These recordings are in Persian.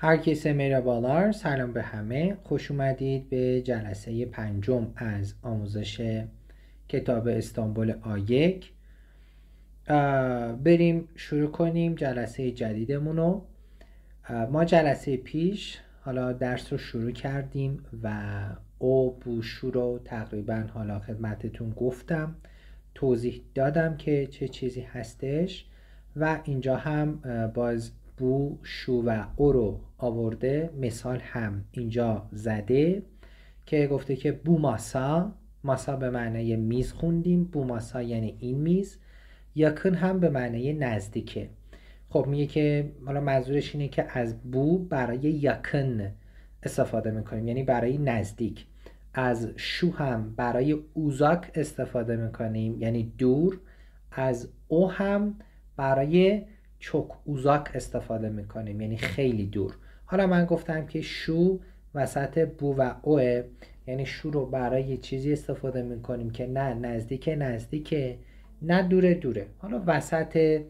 هرکیسه بالار سلام به همه خوش اومدید به جلسه پنجم از آموزش کتاب استانبول آ بریم شروع کنیم جلسه جدیدمون رو ما جلسه پیش حالا درس رو شروع کردیم و او بوشو رو تقریبا حالا خدمتتون گفتم توضیح دادم که چه چیزی هستش و اینجا هم باز بو شو و او رو آورده مثال هم اینجا زده که گفته که بو ماسا ماسا به معنی میز خوندیم بو ماسا یعنی این میز یکن هم به معنی نزدیکه خب میگه که حالا منظورش اینه که از بو برای یکن استفاده میکنیم یعنی برای نزدیک از شو هم برای اوزاک استفاده میکنیم یعنی دور از او هم برای چوک اوزاک استفاده میکنیم یعنی خیلی دور حالا من گفتم که شو وسط بو و اوه یعنی شو رو برای چیزی استفاده میکنیم که نه نزدیک نزدیکه نه دوره دوره حالا وسط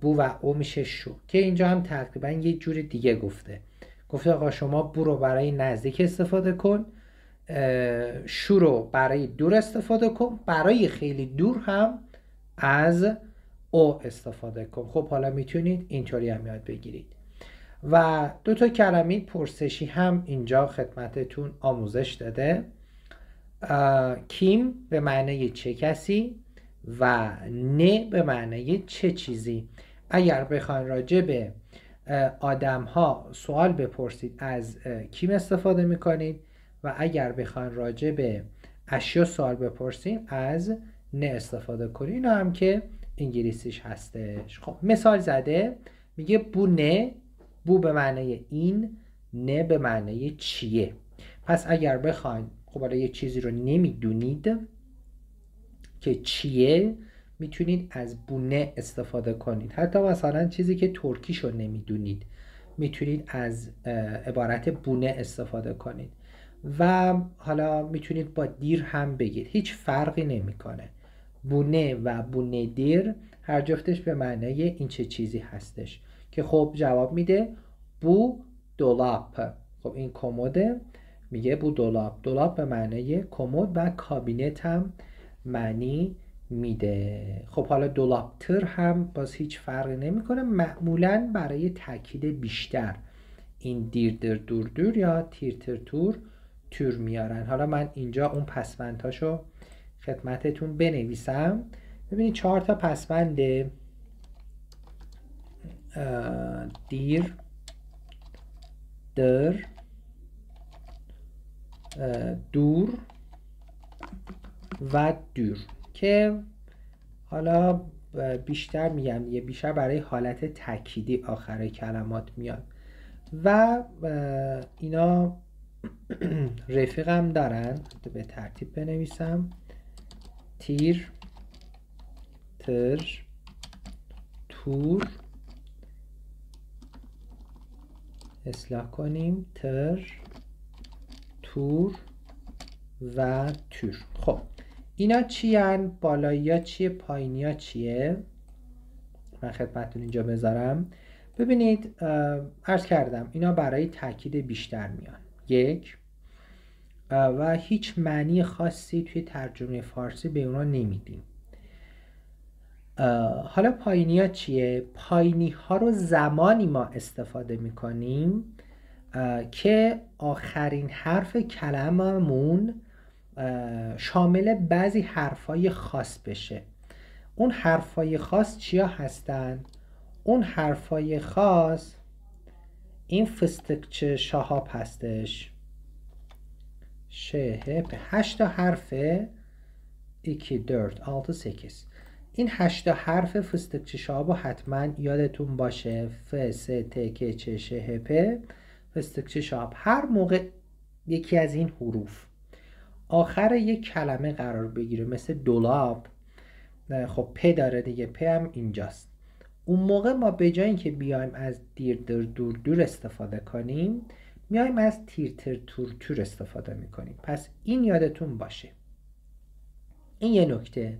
بو و او میشه شو که اینجا هم تقریبا یه جور دیگه گفته گفته آقا شما بو رو برای نزدیک استفاده کن شو رو برای دور استفاده کن برای خیلی دور هم از او استفاده کن خب حالا میتونید اینطوری هم یاد بگیرید و دو تا کلمه پرسشی هم اینجا خدمتتون آموزش داده کیم به معنی چه کسی و نه به معنی چه چیزی اگر بخواین راجع به آدم ها سوال بپرسید از کیم استفاده میکنید و اگر بخواین راجع به اشیا سوال بپرسید از نه استفاده کنید هم که انگلیسیش هستش خب مثال زده میگه بو نه بو به معنی این نه به معنی چیه پس اگر بخواین خب حالا یه چیزی رو نمیدونید که چیه میتونید از بونه استفاده کنید حتی مثلا چیزی که ترکیش رو نمیدونید میتونید از عبارت بونه استفاده کنید و حالا میتونید با دیر هم بگید هیچ فرقی نمیکنه بونه و بونه دیر هر جفتش به معنای این چه چیزی هستش که خب جواب میده بو دولاپ خب این کموده میگه بو دولاب دولاپ به معنای کمد و کابینت هم معنی میده خب حالا دولابتر هم باز هیچ فرقی نمیکنه معمولا برای تاکید بیشتر این دیر در دور دور یا تیر تر تور تور میارن حالا من اینجا اون پسمنتاشو خدمتتون بنویسم ببینید چهار تا پسوند دیر در دور و دور که حالا بیشتر میگم یه بیشتر برای حالت تکیدی آخر کلمات میاد و اینا رفیقم دارن به ترتیب بنویسم تیر تر تور اصلاح کنیم تر تور و تور خب اینا چی هن؟ بالایی ها چیه؟ پایینی ها چیه؟ من خدمتتون اینجا بذارم ببینید ارز کردم اینا برای تاکید بیشتر میان یک و هیچ معنی خاصی توی ترجمه فارسی به اونا نمیدیم حالا پایینی ها چیه؟ پایینی ها رو زمانی ما استفاده میکنیم که آخرین حرف کلممون شامل بعضی های خاص بشه اون حرفای خاص چیا هستن؟ اون حرفای خاص این فستکچه شهاب هستش شه به 8 تا harfe درد، 4 6 این هشتا تا حرف فستقچی و حتما یادتون باشه ف س ت ک چ ش پ هر موقع یکی از این حروف آخر یک کلمه قرار بگیره مثل دولاب خب پ داره دیگه پ هم اینجاست اون موقع ما به جای اینکه بیایم از دیر دور دور استفاده کنیم میایم از تیر تور تور استفاده میکنیم پس این یادتون باشه این یه نکته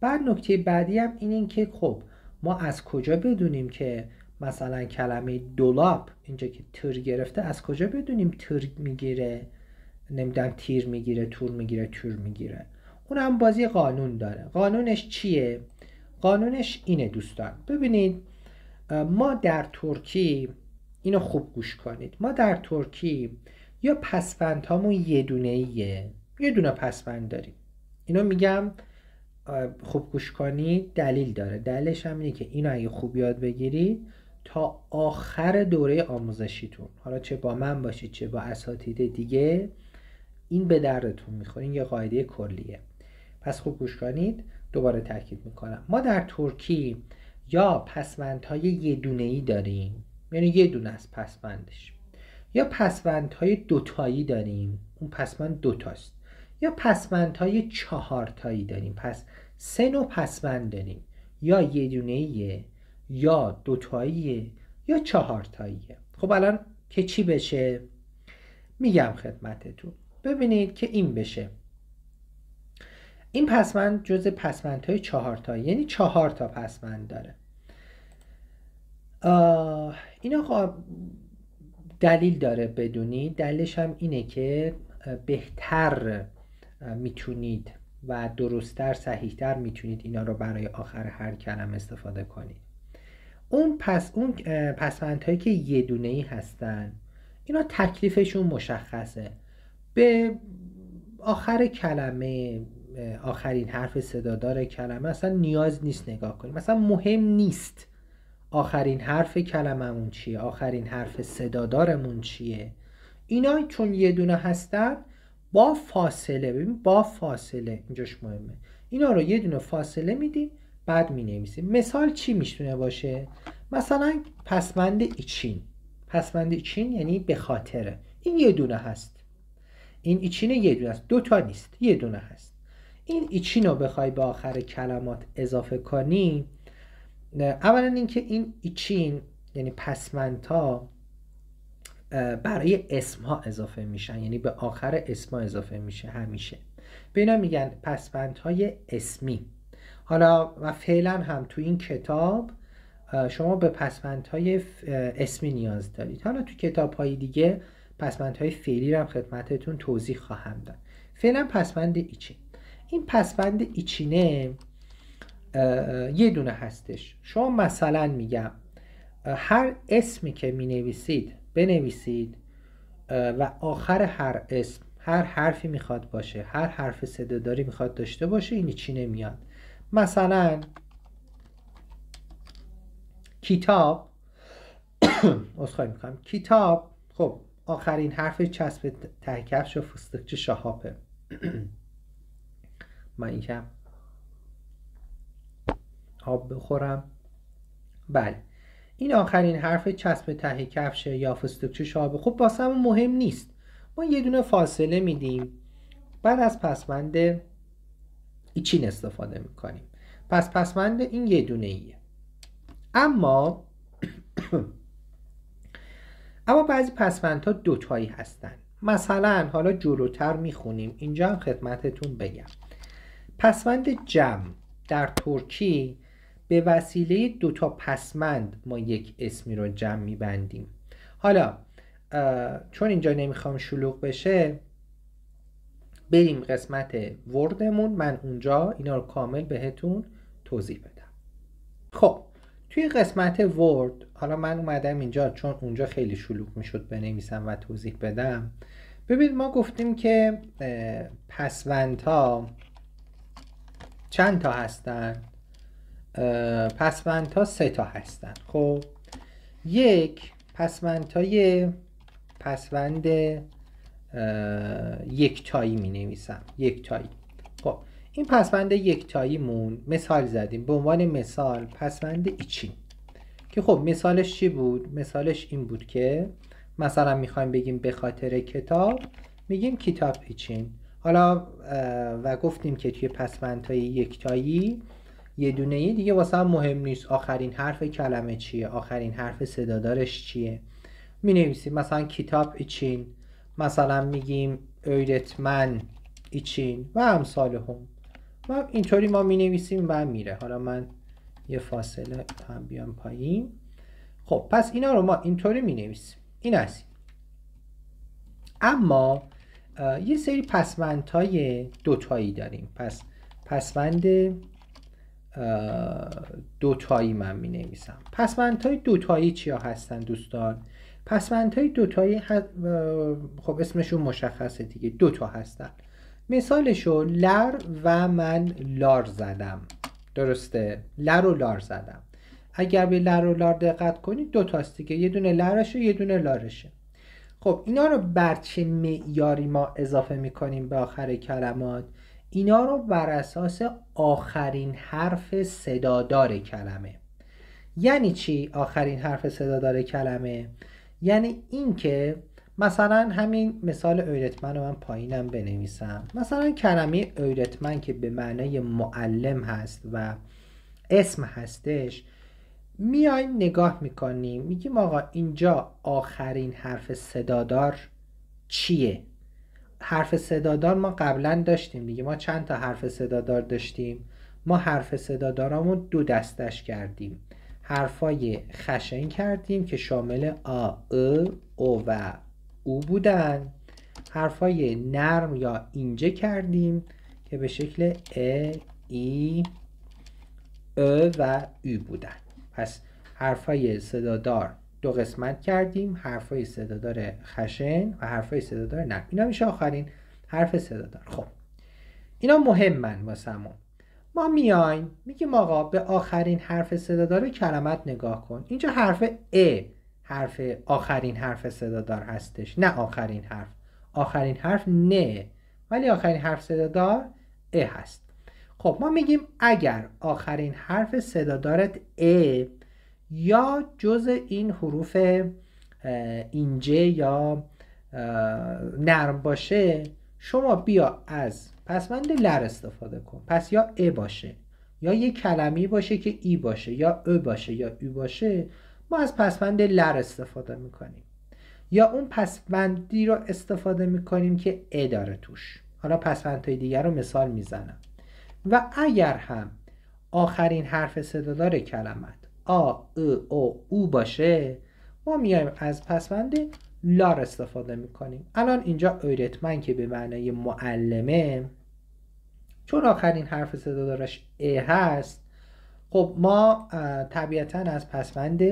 بعد نکته بعدی هم این این که خب ما از کجا بدونیم که مثلا کلمه دولاب اینجا که تر گرفته از کجا بدونیم تر میگیره نمیدونم تیر میگیره تور میگیره تور میگیره اون هم بازی قانون داره قانونش چیه قانونش اینه دوستان ببینید ما در ترکی اینو خوب گوش کنید ما در ترکی یا پسفند هامون یه دونه ایه یه دونه پسفند داریم اینو میگم خوب گوش کنید دلیل داره دلیلش هم اینه که اینو اگه خوب یاد بگیرید تا آخر دوره آموزشیتون حالا چه با من باشید چه با اساتید دیگه این به دردتون میخوره این یه قاعده کلیه پس خوب گوش کنید دوباره تاکید میکنم ما در ترکی یا پسوندهای یه دونه ای داریم یعنی یه دونه از پسمندش یا های دوتایی داریم اون پسوند دوتاست یا چهار چهارتایی داریم پس سه نوع پسبند داریم یا یه دونه یا دوتاییه، یا چهارتاییه خب الان که چی بشه میگم خدمتتون ببینید که این بشه این پسمند جز چهار چهارتایی یعنی چهار تا پسمند داره اینا خواه خب دلیل داره بدونید دلیلش هم اینه که بهتر میتونید و درستتر صحیحتر میتونید اینا رو برای آخر هر کلم استفاده کنید اون پس اون که یه دونه ای هستن اینا تکلیفشون مشخصه به آخر کلمه آخرین حرف صدادار کلمه اصلا نیاز نیست نگاه کنید مثلا مهم نیست آخرین حرف کلممون چیه آخرین حرف صدادارمون چیه اینا چون یه دونه هستن با فاصله ببین با فاصله اینجاش مهمه اینا رو یه دونه فاصله میدیم بعد می مثال چی میتونه باشه مثلا پسمند ایچین پسمند ایچین یعنی به خاطره این یه دونه هست این ایچینه یه دونه است دو نیست یه دونه هست این ایچین رو بخوای به آخر کلمات اضافه کنی اولا اینکه این ایچین یعنی پسمنتا برای اسم ها اضافه میشن یعنی به آخر اسم اضافه میشه همیشه به میگن پسمنت های اسمی حالا و فعلا هم تو این کتاب شما به پسمند های اسمی نیاز دارید حالا تو کتاب های دیگه پسمند های فعلی رو هم خدمتتون توضیح خواهم داد فعلا پسمند ایچین این پسمند ایچینه یه دونه هستش شما مثلا میگم هر اسمی که می نویسید بنویسید و آخر هر اسم هر حرفی میخواد باشه هر حرف صداداری میخواد داشته باشه اینی چی نمیاد مثلا کتاب اصخایی میکنم کتاب خب آخرین حرف چسب ته و فستقچ شهابه من این آب بخورم بله این آخرین حرف چسب ته کفش یا فستکچه شابه خب واسه مهم نیست ما یه دونه فاصله میدیم بعد از پسمند ایچین استفاده میکنیم پس پسمند این یه دونه ایه اما اما بعضی پسمندها دوتایی هستن مثلا حالا جلوتر میخونیم اینجا هم خدمتتون بگم پسمند جمع در ترکی به وسیله دو تا پسمند ما یک اسمی رو جمع میبندیم حالا چون اینجا نمیخوام شلوغ بشه بریم قسمت وردمون من اونجا اینا رو کامل بهتون توضیح بدم خب توی قسمت ورد حالا من اومدم اینجا چون اونجا خیلی شلوغ میشد بنویسم و توضیح بدم ببین ما گفتیم که پسوندها ها چند تا هستن ها سه تا هستن خب یک های پسوند یکتایی می نویسم تایی خب این پسوند تایی مون مثال زدیم به عنوان مثال پسوند ایچین که خب مثالش چی بود مثالش این بود که مثلا میخوایم بگیم به خاطر کتاب میگیم کتاب ایچین حالا و گفتیم که توی یک یکتایی یه دونه یه دیگه واسه هم مهم نیست آخرین حرف کلمه چیه آخرین حرف صدادارش چیه می نویسیم مثلا کتاب ایچین مثلا میگیم ایرتمن ایچین و امثال هم و اینطوری ما می نویسیم و میره حالا من یه فاصله هم بیام پایین خب پس اینا رو ما اینطوری می نویسیم این هستیم اما یه سری های دوتایی داریم پس پسمند دوتایی من می نویسم های دوتایی چیا هستن دوستان پسمنت های دوتایی خب اسمشون مشخصه دیگه دوتا هستن مثالشو لر و من لار زدم درسته لر و لار زدم اگر به لر و لار دقت کنید دو تاست دیگه یه دونه لرشه یه دونه لارشه خب اینا رو بر چه معیاری ما اضافه میکنیم به آخر کلمات اینا رو بر اساس آخرین حرف صدادار کلمه یعنی چی آخرین حرف صدادار کلمه یعنی اینکه مثلا همین مثال اویرتمن رو من پایینم بنویسم مثلا کلمه اویرتمن که به معنای معلم هست و اسم هستش میای نگاه میکنیم میگیم آقا اینجا آخرین حرف صدادار چیه حرف صدادار ما قبلا داشتیم دیگه ما چند تا حرف صدادار داشتیم ما حرف صدادارامون دو دستش کردیم حرفای خشن کردیم که شامل آ، ا، او و او بودن حرفای نرم یا اینجه کردیم که به شکل ا، ای، ا و او بودن پس حرفای صدادار دو قسمت کردیم حرفای صدادار خشن و حرفای صدادار نرم اینا میشه آخرین حرف صدادار خب اینا مهمن واسمون ما میایم میگیم آقا به آخرین حرف صدادار کلمت نگاه کن اینجا حرف ا حرف آخرین حرف صدادار هستش نه آخرین حرف آخرین حرف نه ولی آخرین حرف صدادار ا هست خب ما میگیم اگر آخرین حرف صدادارت ا یا جز این حروف اینجه یا نرم باشه شما بیا از پسمند لر استفاده کن پس یا ا باشه یا یه کلمی باشه که ای باشه یا ا باشه یا او باشه ما از پسمند لر استفاده میکنیم یا اون پسمندی رو استفاده میکنیم که ا داره توش حالا های دیگر رو مثال میزنم و اگر هم آخرین حرف صدادار کلمت آ ا او او باشه ما میایم از پسوند لار استفاده میکنیم الان اینجا ایرتمن که به معنای معلمه چون آخرین حرف صدا دارش ا هست خب ما طبیعتا از پسوند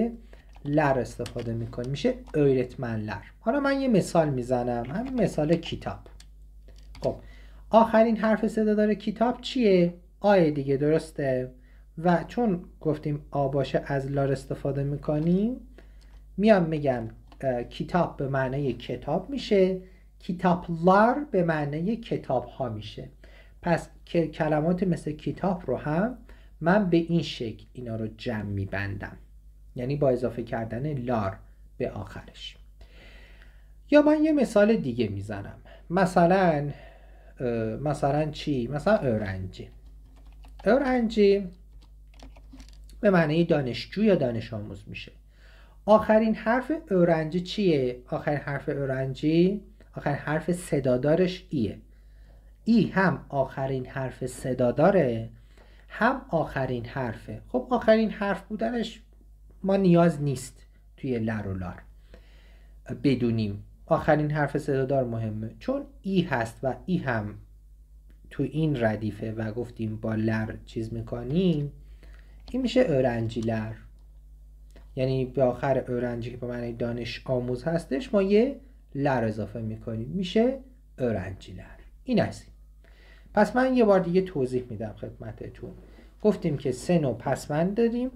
لر استفاده میکنیم میشه اویرتمن لر حالا من یه مثال میزنم همین مثال کتاب خب آخرین حرف صدا داره کتاب چیه؟ آیه دیگه درسته و چون گفتیم آباشه از لار استفاده میکنیم میام میگم کتاب به معنی کتاب میشه کتاب لار به معنی کتاب ها میشه پس کلمات مثل کتاب رو هم من به این شکل اینا رو جمع میبندم یعنی با اضافه کردن لار به آخرش یا من یه مثال دیگه میزنم مثلا مثلا چی؟ مثلا اورنجی اورنجی به معنی دانشجو یا دانش آموز میشه آخرین حرف اورنجی چیه؟ آخرین حرف اورنجی آخرین حرف صدادارش ایه ای هم آخرین حرف صداداره هم آخرین حرفه خب آخرین حرف بودنش ما نیاز نیست توی لر و لار بدونیم آخرین حرف صدادار مهمه چون ای هست و ای هم تو این ردیفه و گفتیم با لر چیز میکنیم این میشه لر یعنی به آخر اورنجی که به معنی دانش آموز هستش ما یه لر اضافه میکنیم میشه لر این از پس من یه بار دیگه توضیح میدم خدمتتون گفتیم که سه نوع پسوند داریم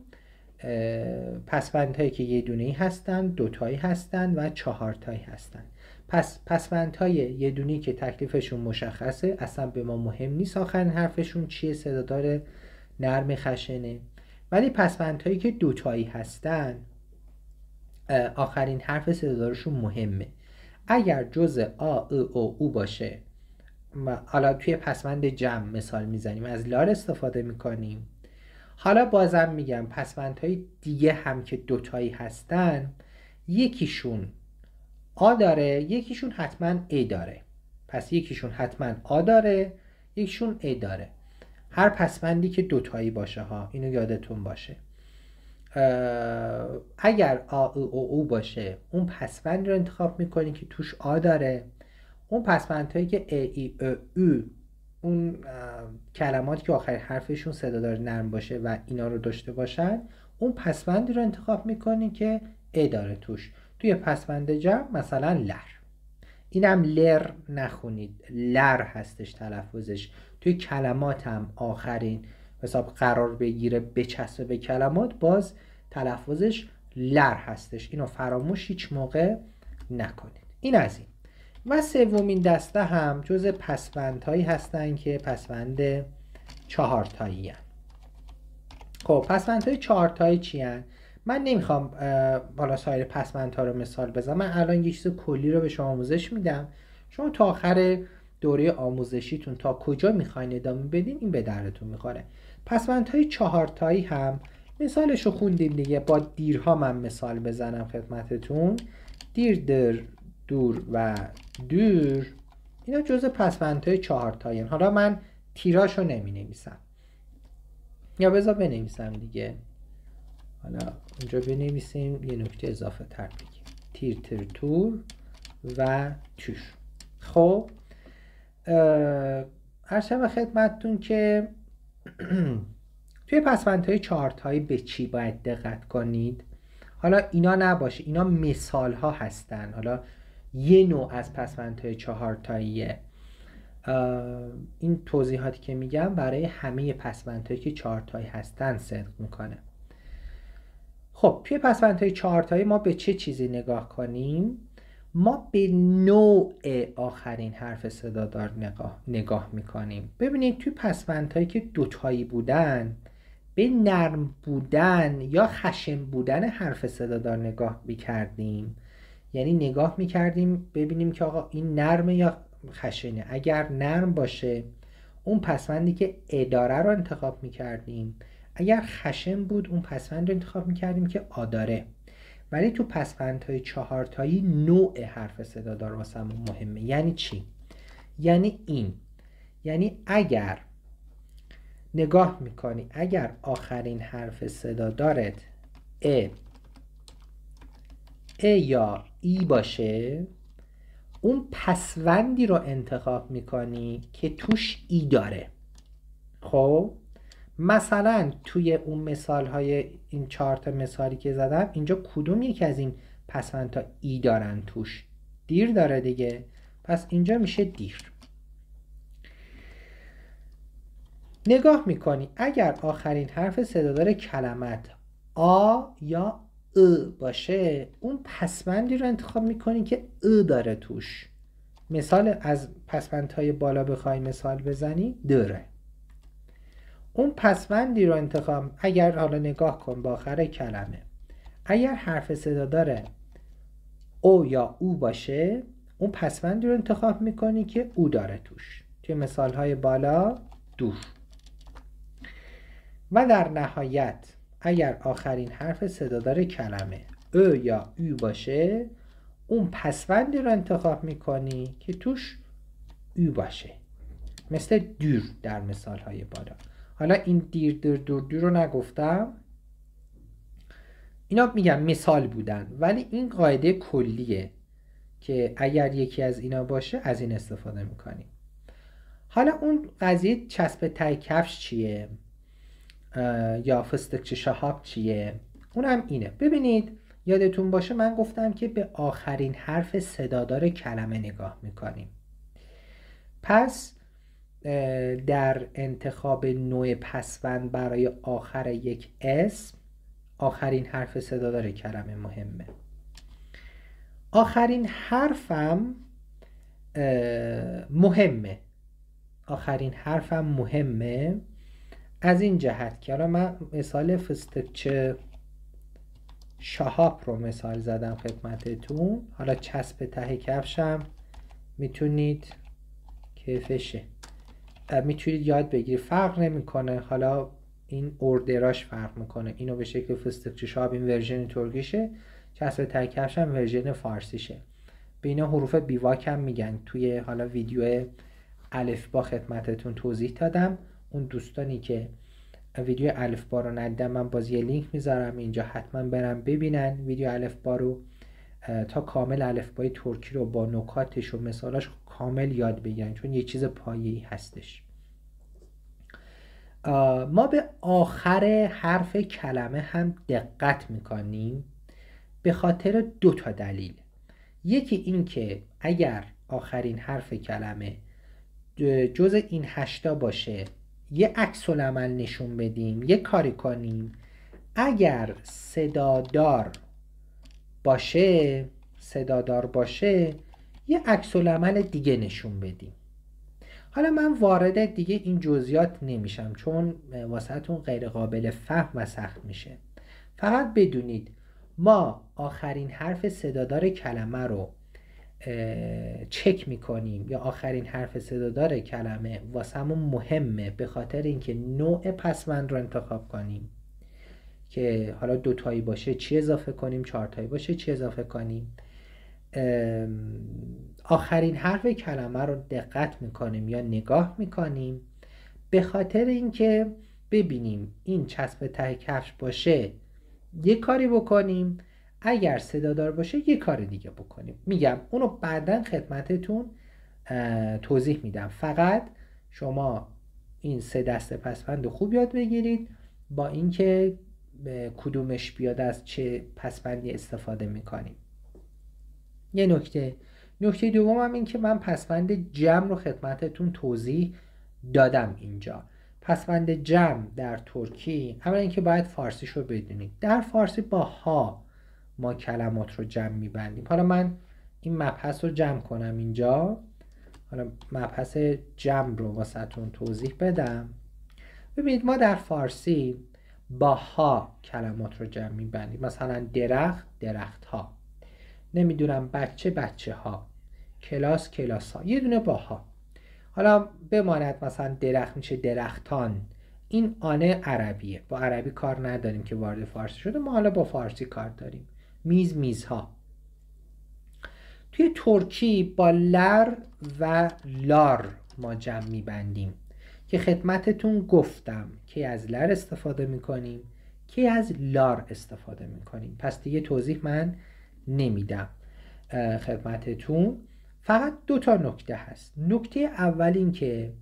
پسوند هایی که یه دونه ای هستن دوتایی هستن و چهارتایی هستن پس پسوند های یه دونی که تکلیفشون مشخصه اصلا به ما مهم نیست آخرین حرفشون چیه صدادار نرم خشنه ولی هایی که دوتایی هستن آخرین حرف صدادارشون مهمه اگر جز آ ا او او باشه حالا توی پسوند جمع مثال میزنیم از لار استفاده میکنیم حالا بازم میگم های دیگه هم که دوتایی هستن یکیشون آ داره یکیشون حتما ای داره پس یکیشون حتما آ داره یکیشون ای داره هر پسوندی که دوتایی باشه ها اینو یادتون باشه اگر آ او او باشه اون پسوند رو انتخاب میکنی که توش آ داره اون پسبند که ای ای او او اون کلمات که آخر حرفشون صدادار نرم باشه و اینا رو داشته باشن اون پسبندی رو انتخاب میکنی که ا داره توش توی پسبند جمع مثلا لر اینم لر نخونید لر هستش تلفظش توی کلمات هم آخرین حساب قرار بگیره بچسبه به کلمات باز تلفظش لر هستش اینو فراموش هیچ موقع نکنید این از این و سومین دسته هم جز پسوندهایی هستن که پسوند چهارتایی هستن خب پسوندهای چهارتایی چی هن؟ من نمیخوام بالا سایر پسوندها رو مثال بزنم من الان یک چیز کلی رو به شما آموزش میدم شما تا آخر دوره آموزشیتون تا کجا میخواین ادامه بدین این به درتون میخوره چهار چهارتایی هم مثالش رو خوندیم دیگه با دیرها من مثال بزنم خدمتتون دیر در دور و دور اینا جزء پسونتهای چهارتایی حالا من تیراش رو نمی نویسم یا بذار بنویسم دیگه حالا اونجا بنویسیم یه نکته اضافه تر دیگه تیر تر تور و تور خب هر شب خدمتتون که توی چارت چهارتایی به چی باید دقت کنید حالا اینا نباشه اینا مثال ها هستن حالا یه نوع از چهار چهارتاییه این توضیحاتی که میگم برای همه هایی که چهارتایی هستن صدق میکنه خب توی های چهارتایی ما به چه چیزی نگاه کنیم ما به نوع آخرین حرف صدادار نگاه, نگاه میکنیم ببینید توی هایی که دوتایی بودن به نرم بودن یا خشم بودن حرف صدادار نگاه میکردیم یعنی نگاه میکردیم ببینیم که آقا این نرمه یا خشنه اگر نرم باشه اون پسفندی که اداره رو انتخاب میکردیم اگر خشم بود اون پسفند رو انتخاب میکردیم که آداره ولی تو چهار چهارتایی نوع حرف صدادار واسمون مهمه یعنی چی؟ یعنی این یعنی اگر نگاه میکنی اگر آخرین حرف صدادارت ا ا یا ای e باشه اون پسوندی رو انتخاب میکنی که توش ای e داره خب مثلا توی اون مثال های این چارت مثالی که زدم اینجا کدوم یکی از این پسوندها ای دارن توش دیر داره دیگه پس اینجا میشه دیر نگاه میکنی اگر آخرین حرف صدادار کلمت آ یا ا باشه اون پسمندی رو انتخاب میکنی که ا داره توش مثال از پسمندهای بالا بخوای مثال بزنی داره اون پسوندی رو انتخاب اگر حالا نگاه کن با آخر کلمه اگر حرف صدا داره او یا او باشه اون پسوندی رو انتخاب میکنی که او داره توش توی مثال های بالا دور و در نهایت اگر آخرین حرف داره کلمه او یا او باشه اون پسوندی رو انتخاب میکنی که توش او باشه مثل دور در مثال های بالا حالا این دیر دیر دور دیر رو نگفتم اینا میگم مثال بودن ولی این قاعده کلیه که اگر یکی از اینا باشه از این استفاده میکنیم حالا اون قضیه چسب تای کفش چیه یا چه شهاب چیه اونم اینه ببینید یادتون باشه من گفتم که به آخرین حرف صدادار کلمه نگاه میکنیم پس در انتخاب نوع پسوند برای آخر یک اسم آخرین حرف صدا داره کلمه مهمه آخرین حرفم مهمه آخرین حرفم مهمه از این جهت که حالا من مثال فستکچه شهاب رو مثال زدم خدمتتون حالا چسب ته کفشم میتونید کیفشه میتونید یاد بگیرید فرق نمیکنه حالا این اوردراش فرق میکنه اینو به شکل فستقچی شاب این ورژن ترکیشه چسب ترکیبش هم ورژن فارسیشه به اینا حروف بیواک هم میگن توی حالا ویدیو الف با خدمتتون توضیح دادم اون دوستانی که ویدیو الف با رو ندیدن من باز یه لینک میذارم اینجا حتما برم ببینن ویدیو الف رو تا کامل الفبای ترکی رو با نکاتش و مثالاش کامل یاد بگیرن چون یه چیز پایه‌ای هستش ما به آخر حرف کلمه هم دقت میکنیم به خاطر دو تا دلیل یکی این که اگر آخرین حرف کلمه جز این هشتا باشه یه عکس عمل نشون بدیم یه کاری کنیم اگر صدادار باشه صدادار باشه یه عکس عمل دیگه نشون بدیم حالا من وارد دیگه این جزئیات نمیشم چون واسهتون غیر قابل فهم و سخت میشه فقط بدونید ما آخرین حرف صدادار کلمه رو چک میکنیم یا آخرین حرف صدادار کلمه همون مهمه به خاطر اینکه نوع پسوند رو انتخاب کنیم که حالا دوتایی باشه چی اضافه کنیم چهارتایی باشه چی اضافه کنیم آخرین حرف کلمه رو دقت میکنیم یا نگاه میکنیم به خاطر اینکه ببینیم این چسب ته کفش باشه یه کاری بکنیم اگر صدادار باشه یه کار دیگه بکنیم میگم اونو بعدا خدمتتون توضیح میدم فقط شما این سه دست پسپند خوب یاد بگیرید با اینکه کدومش بیاد از چه پسپندی استفاده میکنیم یه نکته نکته دوم هم این که من پسوند جمع رو خدمتتون توضیح دادم اینجا پسوند جمع در ترکی اولا اینکه باید فارسی رو بدونید در فارسی با ها ما کلمات رو جمع میبندیم حالا من این مبحث رو جمع کنم اینجا حالا مبحث جمع رو واسهتون توضیح بدم ببینید ما در فارسی با ها کلمات رو جمع میبندیم مثلا درخت درخت ها نمیدونم بچه بچه ها کلاس کلاس ها یه دونه باها حالا بماند مثلا درخت میشه درختان این آنه عربیه با عربی کار نداریم که وارد فارسی شده ما حالا با فارسی کار داریم میز میزها توی ترکی با لر و لار ما جمع میبندیم که خدمتتون گفتم که از لر استفاده میکنیم که از لار استفاده میکنیم پس دیگه توضیح من نمیدم خدمتتون فقط دو تا نکته هست نکته اول این که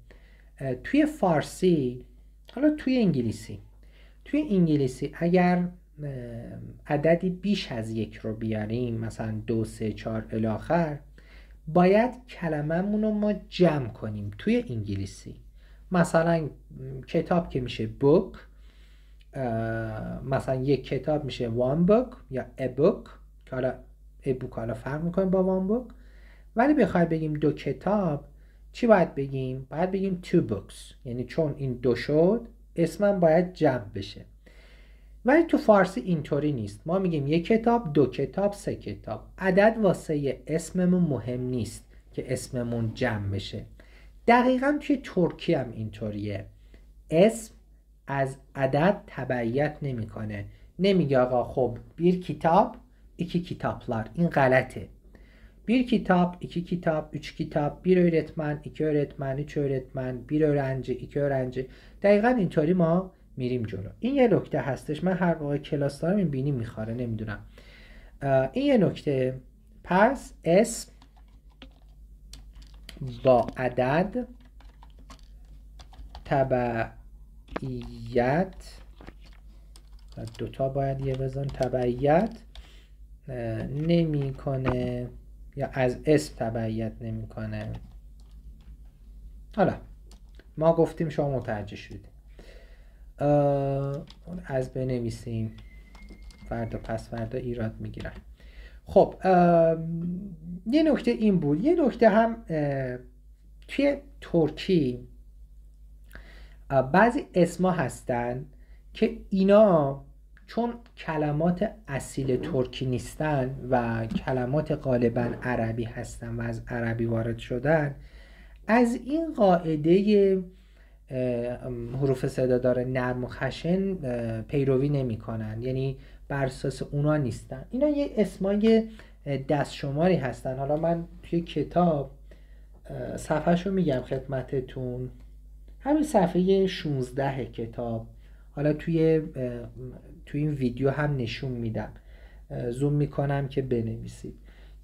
توی فارسی حالا توی انگلیسی توی انگلیسی اگر عددی بیش از یک رو بیاریم مثلا دو سه چهار الاخر باید کلمهمون رو ما جمع کنیم توی انگلیسی مثلا کتاب که میشه book مثلا یک کتاب میشه وان book یا a book که حالا ابوک حالا فرق میکنه با وان بوک ولی بخوای بگیم دو کتاب چی باید بگیم؟ باید بگیم تو بوکس یعنی چون این دو شد اسمم باید جمع بشه ولی تو فارسی اینطوری نیست ما میگیم یک کتاب دو کتاب سه کتاب عدد واسه اسممون مهم نیست که اسممون جمع بشه دقیقا توی ترکی هم اینطوریه اسم از عدد تبعیت نمیکنه نمیگه آقا خب بیر کتاب iki kitaplar. این غلطه. Bir kitap, iki kitap, üç kitap, bir öğretmen, iki öğretmen, üç öğretmen, bir öğrenci, iki öğrenci. دقیقا اینطوری ما میریم جلو. این یه نکته هستش. من هر واقع کلاس دارم این بینی میخوره نمیدونم. این یه نکته. پس اسم با عدد تبعیت و دوتا باید یه بزن تبعیت نمیکنه یا از اسم تبعیت نمیکنه حالا ما گفتیم شما متوجه شدید اون از بنویسیم فردا پس فردا ایراد میگیرن خب یه نکته این بود یه نکته هم توی ترکی بعضی اسما هستن که اینا چون کلمات اصیل ترکی نیستن و کلمات غالبا عربی هستن و از عربی وارد شدن از این قاعده حروف صدادار نرم و خشن پیروی نمی کنن. یعنی برساس اساس اونا نیستن اینا یه اسمای دست هستن حالا من توی کتاب صفحهشو میگم خدمتتون همین صفحه 16 کتاب حالا توی تو این ویدیو هم نشون میدم زوم میکنم که بنویسید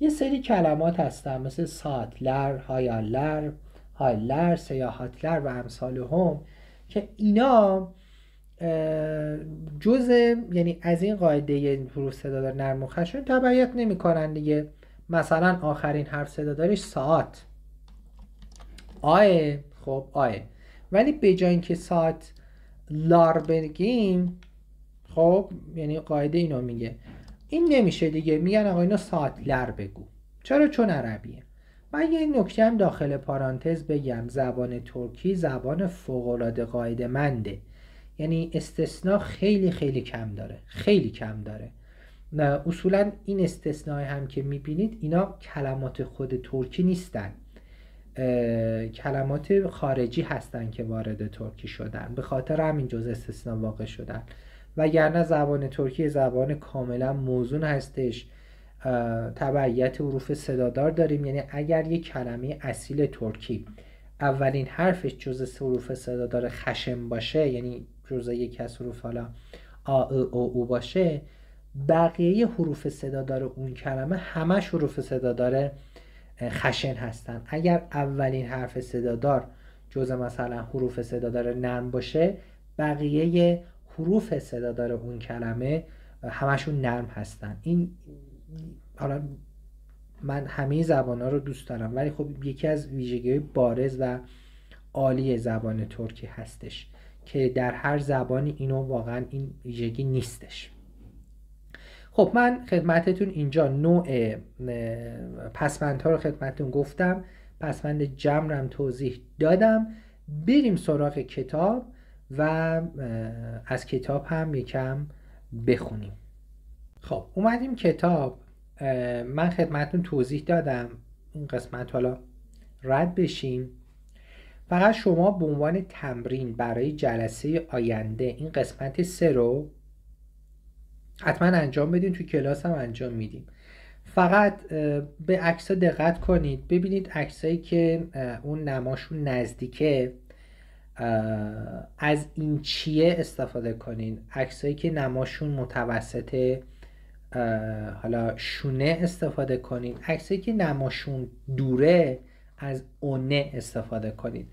یه سری کلمات هستن مثل ساتلر، هایالر، هایلر، سیاحاتلر و امثال هم که اینا جز یعنی از این قاعده حروف صدادار نرم و خشن تبعیت نمیکنن دیگه مثلا آخرین حرف صدادارش ساعت آه خب آه ولی به جای اینکه ساعت لار بگیم خب یعنی قاعده اینو میگه این نمیشه دیگه میگن آقا اینو لر بگو چرا چون عربیه من یه نکته هم داخل پارانتز بگم زبان ترکی زبان فوقالعاده قاعده منده یعنی استثنا خیلی خیلی کم داره خیلی کم داره اصولا این استثناء هم که میبینید اینا کلمات خود ترکی نیستن کلمات خارجی هستن که وارد ترکی شدن به خاطر همین جز استثناء واقع شدن وگرنه زبان ترکی زبان کاملا موزون هستش تبعیت حروف صدادار داریم یعنی اگر یک کلمه اصیل ترکی اولین حرفش جز حروف صدادار خشم باشه یعنی جز یکی از حروف حالا آ او باشه بقیه حروف صدادار اون کلمه همش حروف صدادار خشن هستن اگر اولین حرف صدادار جز مثلا حروف صدادار نرم باشه بقیه حروف داره اون کلمه همشون نرم هستن این حالا من همه زبان ها رو دوست دارم ولی خب یکی از ویژگی بارز و عالی زبان ترکی هستش که در هر زبانی اینو واقعا این ویژگی نیستش خب من خدمتتون اینجا نوع پسمند ها رو خدمتتون گفتم پسمند جمرم توضیح دادم بریم سراغ کتاب و از کتاب هم یکم بخونیم خب اومدیم کتاب من خدمتون توضیح دادم این قسمت حالا رد بشیم فقط شما به عنوان تمرین برای جلسه آینده این قسمت سه رو حتما انجام بدیم توی کلاس هم انجام میدیم فقط به عکس دقت کنید ببینید عکسایی که اون نماشون نزدیکه از این چیه استفاده کنین عکسایی که نماشون متوسط حالا شونه استفاده کنین عکسایی که نماشون دوره از اونه استفاده کنین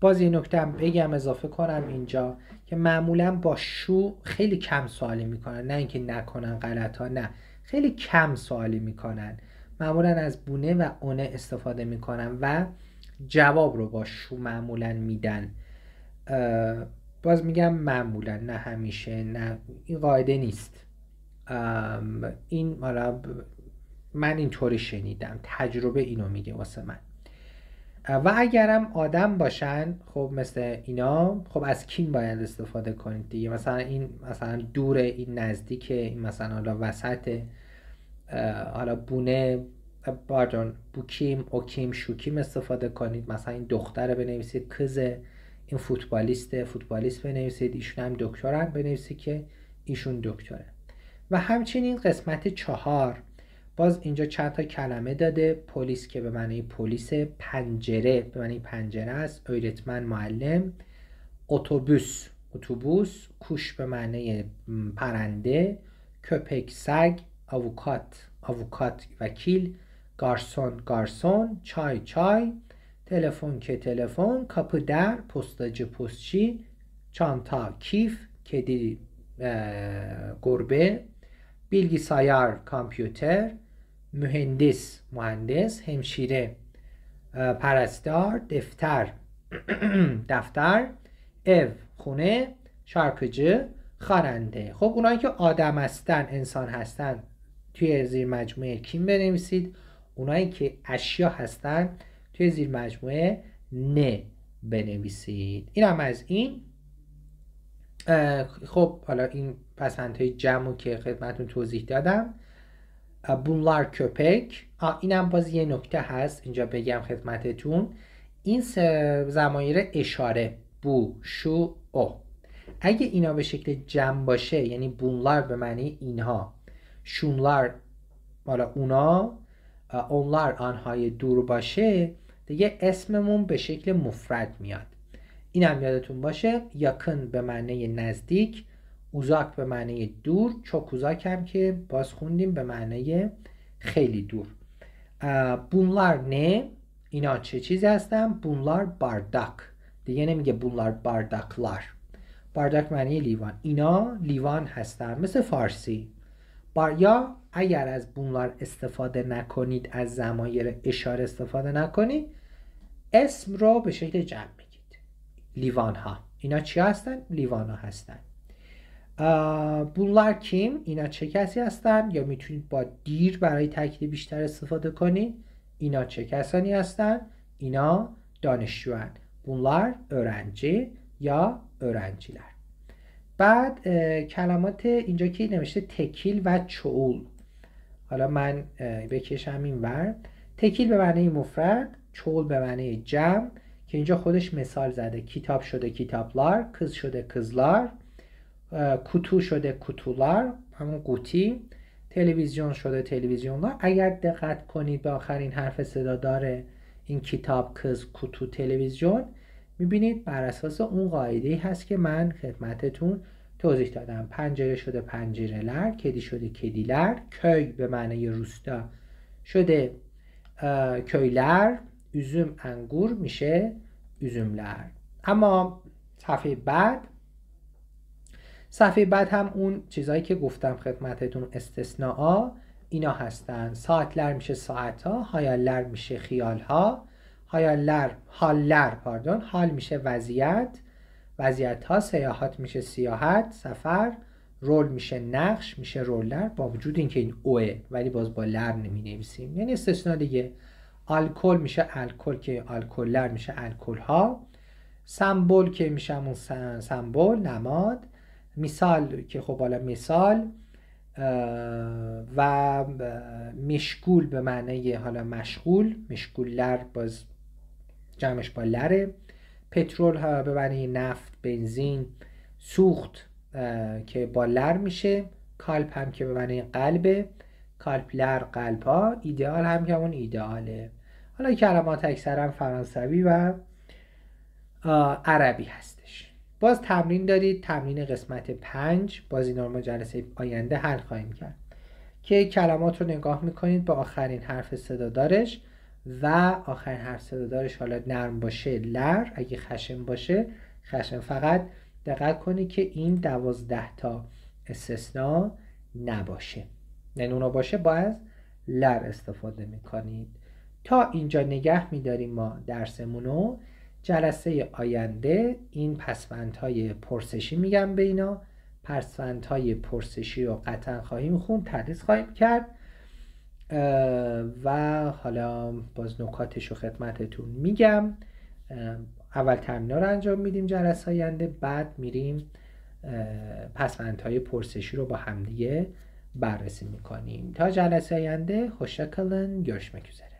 باز یه نکته هم بگم اضافه کنم اینجا که معمولا با شو خیلی کم سوالی میکنن نه اینکه نکنن غلط ها نه خیلی کم سوالی میکنن معمولا از بونه و اونه استفاده میکنن و جواب رو با شو معمولا میدن باز میگم معمولا نه همیشه نه این قاعده نیست این حالا من اینطوری شنیدم تجربه اینو میگه واسه من و اگرم آدم باشن خب مثل اینا خب از کین باید استفاده کنید دیگه مثلا این مثلا دوره این نزدیکه این مثلا حالا وسط حالا بونه پاردون بوکیم اوکیم شوکیم استفاده کنید مثلا این دختر بنویسید کزه این فوتبالیست فوتبالیست بنویسید ایشون هم دکترن بنویسید که ایشون دکتره و همچنین قسمت چهار باز اینجا چند تا کلمه داده پلیس که به معنی پلیس پنجره به معنی پنجره است اویرتمن معلم اتوبوس اتوبوس کوش به معنی پرنده کپک سگ آوکات آووکات وکیل گارسون گارسون چای چای تلفن که تلفن کاپو در پستچی پستچی چانتا کیف کدی گربه گربه سایار کامپیوتر مهندس مهندس همشیره پرستار دفتر دفتر او خونه شارکجه خارنده خب اونایی که آدم هستن انسان هستن توی زیر مجموعه کیم بنویسید اونایی که اشیا هستن توی زیر مجموعه نه بنویسید این هم از این خب حالا این پسند های جمع که خدمتون توضیح دادم بونلار کپک اینم باز یه نکته هست اینجا بگم خدمتتون این زمایر اشاره بو شو او اگه اینا به شکل جمع باشه یعنی بونلار به معنی اینها شونلار حالا اونا اونلار آنهای دور باشه دیگه اسممون به شکل مفرد میاد این هم یادتون باشه یاکن به معنی نزدیک اوزاک به معنی دور چوکوزاک هم که باز خوندیم به معنی خیلی دور بونلار نه اینا چه چیزی هستن بونلار بارداک دیگه نمیگه بونلار بارداکلار بارداک معنی لیوان اینا لیوان هستن مثل فارسی یا اگر از بونلار استفاده نکنید از زمایر اشاره استفاده نکنید اسم رو به شکل جمع میگید لیوان ها اینا چی هستن؟ لیوان ها هستن بونلار کیم اینا چه کسی هستن یا میتونید با دیر برای تاکید بیشتر استفاده کنید اینا چه کسانی هستن اینا دانشجوان بونلار ارنجی یا اورنجیلر بعد کلمات اینجا که نوشته تکیل و چول حالا من بکشم این ور تکیل به معنی مفرد چول به معنی جمع که اینجا خودش مثال زده کتاب شده کتابلار کز شده کزلار کتو شده کتولار همون قوتی تلویزیون شده تلویزیونلار اگر دقت کنید به آخرین حرف صدا داره این کتاب کز کتو تلویزیون میبینید بر اساس اون قاعده هست که من خدمتتون توضیح دادم پنجره شده پنجره لر کدی شده کدی لر کوی به معنی روستا شده کویلر üzüm انگور میشه üzümler اما صفحه بعد صفحه بعد هم اون چیزهایی که گفتم خدمتتون استثناء اینا هستن ساعتلر میشه ساعت ها میشه خیال ها هایالر هالر پاردون حال میشه وضعیت وضعیت ها سیاحت میشه سیاحت سفر رول میشه نقش میشه رولر با وجود اینکه این اوه ولی باز با لر نمی نویسیم یعنی استثنا دیگه الکل میشه الکل که الکلر میشه الکل ها سمبل که میشه همون سمبل نماد مثال که خب حالا مثال و مشغول به معنی حالا مشغول لر باز جمعش با لره پترول ها به معنی نفت بنزین سوخت که با لر میشه کالپ هم که به معنی قلبه کالپ لر قلب ها ایدئال هم که اون ایدئاله حالا کلمات اکثرا فرانسوی و عربی هستش باز تمرین دارید تمرین قسمت پنج باز این جلسه آینده حل خواهیم کرد که کلمات رو نگاه میکنید به آخرین حرف دارش و آخرین حرف صدادارش حالا نرم باشه لر اگه خشم باشه خشم فقط دقت کنید که این دوازده تا استثنا نباشه نه یعنی اونا باشه باید لر استفاده میکنید تا اینجا نگه میداریم ما درسمونو جلسه آینده این های پرسشی میگم به اینا های پرسشی رو قطعا خواهیم خون تدریس خواهیم کرد و حالا باز نکاتش رو خدمتتون میگم اول تمرینا رو انجام میدیم جلسه آینده بعد میریم های پرسشی رو با همدیگه بررسی میکنیم تا جلسه آینده خوشکلن گرش مکوزر